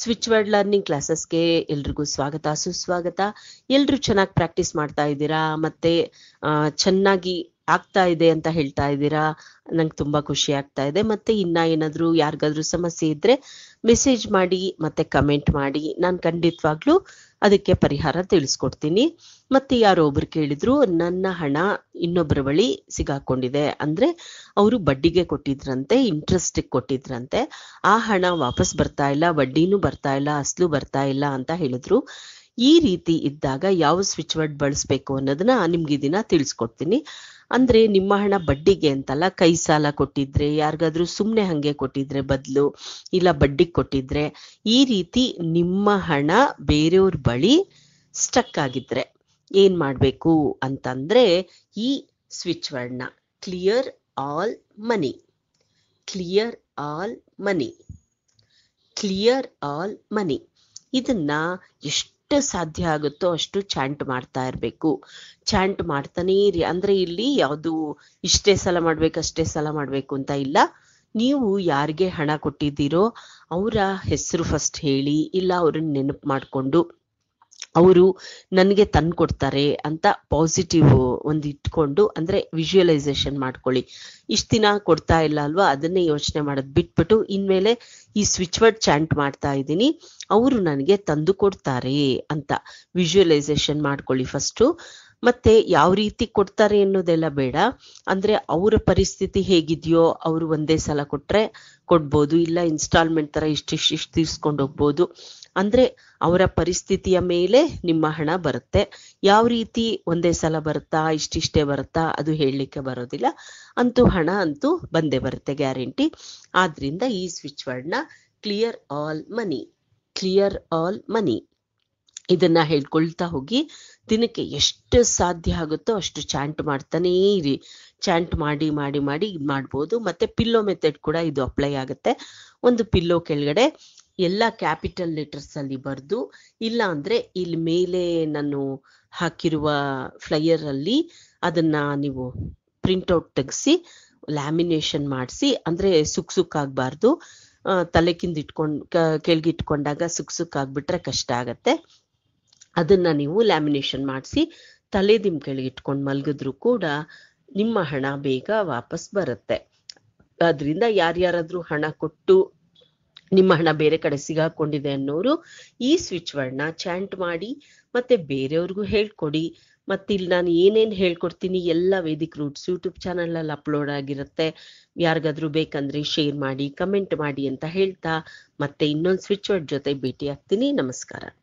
switch word learning ಕ್ಲಾಸಸ್ಗೆ ಎಲ್ರಿಗೂ ಸ್ವಾಗತ ಸುಸ್ವಾಗತ ಎಲ್ರು ಚೆನ್ನಾಗಿ ಪ್ರಾಕ್ಟೀಸ್ ಮಾಡ್ತಾ ಇದ್ದೀರಾ ಮತ್ತೆ ಚೆನ್ನಾಗಿ ಆಗ್ತಾ ಇದೆ ಅಂತ ಹೇಳ್ತಾ ಇದ್ದೀರಾ ನಂಗೆ ತುಂಬಾ ಖುಷಿ ಆಗ್ತಾ ಇದೆ ಮತ್ತೆ ಇನ್ನ ಏನಾದ್ರೂ ಯಾರಿಗಾದ್ರೂ ಸಮಸ್ಯೆ ಇದ್ರೆ ಮೆಸೇಜ್ ಮಾಡಿ ಮತ್ತೆ ಕಮೆಂಟ್ ಮಾಡಿ ನಾನು ಖಂಡಿತವಾಗ್ಲೂ ಅದಕ್ಕೆ ಪರಿಹಾರ ತಿಳಿಸ್ಕೊಡ್ತೀನಿ ಮತ್ತೆ ಯಾರೋ ಒಬ್ರು ಕೇಳಿದ್ರು ನನ್ನ ಹಣ ಇನ್ನೊಬ್ಬರ ಬಳಿ ಸಿಗಾಕೊಂಡಿದೆ ಅಂದ್ರೆ ಅವರು ಬಡ್ಡಿಗೆ ಕೊಟ್ಟಿದ್ರಂತೆ ಇಂಟ್ರೆಸ್ಟ್ ಕೊಟ್ಟಿದ್ರಂತೆ ಆ ಹಣ ವಾಪಸ್ ಬರ್ತಾ ಇಲ್ಲ ಬಡ್ಡಿನೂ ಬರ್ತಾ ಇಲ್ಲ ಅಸ್ಲು ಬರ್ತಾ ಇಲ್ಲ ಅಂತ ಹೇಳಿದ್ರು ಈ ರೀತಿ ಇದ್ದಾಗ ಯಾವ ಸ್ವಿಚ್ ವರ್ಡ್ ಬಳಸ್ಬೇಕು ಅನ್ನೋದನ್ನ ನಿಮ್ಗೆ ದಿನ ತಿಳಿಸ್ಕೊಡ್ತೀನಿ ಅಂದ್ರೆ ನಿಮ್ಮ ಹಣ ಬಡ್ಡಿಗೆ ಅಂತಲ್ಲ ಕೈ ಸಾಲ ಕೊಟ್ಟಿದ್ರೆ ಯಾರಿಗಾದ್ರೂ ಸುಮ್ಮನೆ ಹಂಗೆ ಕೊಟ್ಟಿದ್ರೆ ಬದಲು ಇಲ್ಲ ಬಡ್ಡಿಗೆ ಕೊಟ್ಟಿದ್ರೆ ಈ ರೀತಿ ನಿಮ್ಮ ಹಣ ಬೇರೆಯವ್ರ ಬಳಿ ಸ್ಟಕ್ ಆಗಿದ್ರೆ ಏನ್ ಮಾಡ್ಬೇಕು ಅಂತಂದ್ರೆ ಈ ಸ್ವಿಚ್ ವರ್ಡ್ನ clear all money clear all money clear all money ಇದನ್ನ ಎಷ್ಟು ಎಷ್ಟು ಸಾಧ್ಯ ಆಗುತ್ತೋ ಅಷ್ಟು ಚಾಂಟ್ ಮಾಡ್ತಾ ಇರಬೇಕು ಚಾಂಟ್ ಮಾಡ್ತಾನೆ ಇರಿ ಅಂದ್ರೆ ಇಲ್ಲಿ ಯಾವುದು ಇಷ್ಟೇ ಸಲ ಮಾಡ್ಬೇಕು ಅಷ್ಟೇ ಸಲ ಮಾಡ್ಬೇಕು ಅಂತ ಇಲ್ಲ ನೀವು ಯಾರಿಗೆ ಹಣ ಕೊಟ್ಟಿದ್ದೀರೋ ಅವರ ಹೆಸರು ಫಸ್ಟ್ ಹೇಳಿ ಇಲ್ಲ ಅವ್ರನ್ನ ನೆನಪು ಮಾಡ್ಕೊಂಡು ಅವರು ನನಗೆ ತಂದ್ಕೊಡ್ತಾರೆ ಅಂತ ಪಾಸಿಟಿವ್ ಒಂದು ಇಟ್ಕೊಂಡು ಅಂದ್ರೆ ವಿಜುವಲೈಸೇಷನ್ ಮಾಡ್ಕೊಳ್ಳಿ ಇಷ್ಟು ದಿನ ಕೊಡ್ತಾ ಇಲ್ಲ ಅಲ್ವಾ ಅದನ್ನೇ ಯೋಚನೆ ಮಾಡೋದು ಬಿಟ್ಬಿಟ್ಟು ಇನ್ಮೇಲೆ ಈ ಸ್ವಿಚ್ ವರ್ಡ್ ಚಾಂಟ್ ಮಾಡ್ತಾ ಇದ್ದೀನಿ ಅವರು ನನಗೆ ತಂದು ಕೊಡ್ತಾರೆ ಅಂತ ವಿಜುವಲೈಸೇಷನ್ ಮಾಡ್ಕೊಳ್ಳಿ ಫಸ್ಟು ಮತ್ತೆ ಯಾವ ರೀತಿ ಕೊಡ್ತಾರೆ ಅನ್ನೋದೆಲ್ಲ ಬೇಡ ಅಂದ್ರೆ ಅವರ ಪರಿಸ್ಥಿತಿ ಹೇಗಿದೆಯೋ ಅವರು ಒಂದೇ ಸಲ ಕೊಟ್ರೆ ಕೊಡ್ಬೋದು ಇಲ್ಲ ಇನ್ಸ್ಟಾಲ್ಮೆಂಟ್ ತರ ಇಷ್ಟಿಷ್ಟು ಇಷ್ಟು ತೀರ್ಸ್ಕೊಂಡು ಹೋಗ್ಬೋದು ಅಂದ್ರೆ ಅವರ ಪರಿಸ್ಥಿತಿಯ ಮೇಲೆ ನಿಮ್ಮ ಹಣ ಬರುತ್ತೆ ಯಾವ ರೀತಿ ಒಂದೇ ಸಲ ಬರುತ್ತಾ ಇಷ್ಟಿಷ್ಟೇ ಬರುತ್ತಾ ಅದು ಹೇಳಲಿಕ್ಕೆ ಬರೋದಿಲ್ಲ ಅಂತೂ ಹಣ ಅಂತೂ ಬಂದೇ ಬರುತ್ತೆ ಗ್ಯಾರಂಟಿ ಆದ್ರಿಂದ ಈ ಸ್ವಿಚ್ ವರ್ಡ್ನ clear all money clear all money ಇದನ್ನ ಹೇಳ್ಕೊಳ್ತಾ ಹೋಗಿ ದಿನಕ್ಕೆ ಎಷ್ಟು ಸಾಧ್ಯ ಆಗುತ್ತೋ ಅಷ್ಟು ಚಾಂಟ್ ಮಾಡ್ತಾನೇ ಇರಿ ಚಾಂಟ್ ಮಾಡಿ ಮಾಡಿ ಮಾಡಿ ಮಾಡ್ಬೋದು ಮತ್ತೆ ಪಿಲ್ಲೋ ಮೆಥಡ್ ಕೂಡ ಇದು ಅಪ್ಲೈ ಆಗುತ್ತೆ ಒಂದು ಪಿಲ್ಲೋ ಕೆಳಗಡೆ ಎಲ್ಲ ಕ್ಯಾಪಿಟಲ್ ಲೆಟರ್ಸ್ ಅಲ್ಲಿ ಬರೆದು ಇಲ್ಲ ಅಂದ್ರೆ ಇಲ್ಲಿ ಮೇಲೆ ನಾನು ಹಾಕಿರುವ ಫ್ಲೈಯರ್ ಅಲ್ಲಿ ಅದನ್ನ ನೀವು ಪ್ರಿಂಟ್ಔಟ್ ತೆಗೆಸಿ ಲ್ಯಾಮಿನೇಷನ್ ಮಾಡಿಸಿ ಅಂದ್ರೆ ಸುಕ್ ಸುಕ್ ತಲೆ ಕಿಂದ ಇಟ್ಕೊಂಡ್ ಕೆಳಗೆ ಇಟ್ಕೊಂಡಾಗ ಸುಕ್ ಸುಕ್ ಕಷ್ಟ ಆಗತ್ತೆ ಅದನ್ನ ನೀವು ಲ್ಯಾಮಿನೇಷನ್ ಮಾಡಿಸಿ ತಲೆ ದಿಮ್ ಕೆಳಗೆ ಮಲಗಿದ್ರು ಕೂಡ ನಿಮ್ಮ ಹಣ ಬೇಗ ವಾಪಸ್ ಬರುತ್ತೆ ಅದರಿಂದ ಯಾರ್ಯಾರಾದ್ರೂ ಹಣ ಕೊಟ್ಟು ನಿಮ್ಮ ಹಣ ಬೇರೆ ಕಡೆ ಸಿಗಾಕೊಂಡಿದೆ ಅನ್ನೋರು ಈ ಸ್ವಿಚ್ ವರ್ಡ್ನ ಚಾಂಟ್ ಮಾಡಿ ಮತ್ತೆ ಬೇರೆಯವ್ರಿಗೂ ಹೇಳ್ಕೊಡಿ ಮತ್ತೆ ಇಲ್ಲಿ ನಾನು ಏನೇನ್ ಹೇಳ್ಕೊಡ್ತೀನಿ ಎಲ್ಲ ವೇದಿಕ್ ರೂಟ್ಸ್ ಯೂಟ್ಯೂಬ್ ಅಲ್ಲಿ ಅಪ್ಲೋಡ್ ಆಗಿರುತ್ತೆ ಯಾರಿಗಾದ್ರೂ ಬೇಕಂದ್ರೆ ಶೇರ್ ಮಾಡಿ ಕಮೆಂಟ್ ಮಾಡಿ ಅಂತ ಹೇಳ್ತಾ ಮತ್ತೆ ಇನ್ನೊಂದು ಸ್ವಿಚ್ ವರ್ಡ್ ಜೊತೆ ಭೇಟಿ ಆಗ್ತೀನಿ ನಮಸ್ಕಾರ